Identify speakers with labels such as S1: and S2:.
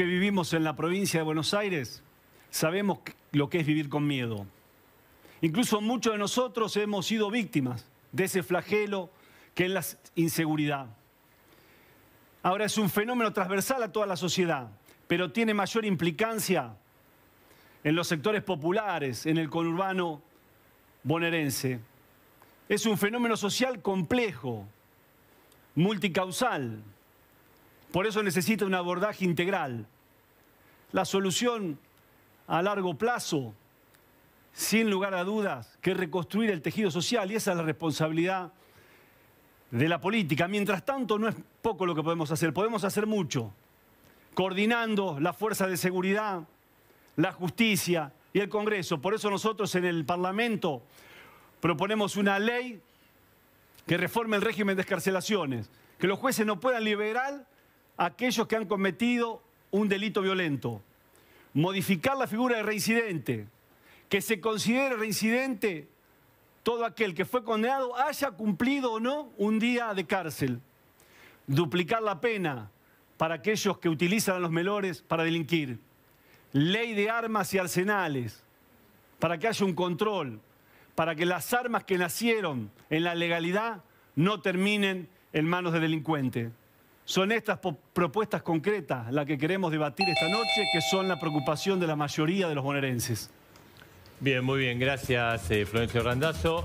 S1: que vivimos en la provincia de Buenos Aires sabemos lo que es vivir con miedo. Incluso muchos de nosotros hemos sido víctimas de ese flagelo que es la inseguridad. Ahora es un fenómeno transversal a toda la sociedad, pero tiene mayor implicancia en los sectores populares, en el conurbano bonaerense. Es un fenómeno social complejo, multicausal, por eso necesita un abordaje integral. La solución a largo plazo, sin lugar a dudas, que reconstruir el tejido social y esa es la responsabilidad de la política. Mientras tanto, no es poco lo que podemos hacer, podemos hacer mucho, coordinando la fuerza de seguridad, la justicia y el Congreso. Por eso nosotros en el Parlamento proponemos una ley que reforme el régimen de escarcelaciones, que los jueces no puedan liberar aquellos que han cometido un delito violento. Modificar la figura de reincidente, que se considere reincidente todo aquel que fue condenado haya cumplido o no un día de cárcel. Duplicar la pena para aquellos que utilizan a los menores para delinquir. Ley de armas y arsenales, para que haya un control, para que las armas que nacieron en la legalidad no terminen en manos de delincuentes. Son estas propuestas concretas las que queremos debatir esta noche, que son la preocupación de la mayoría de los bonaerenses. Bien, muy bien. Gracias, eh, Florencio Randazzo.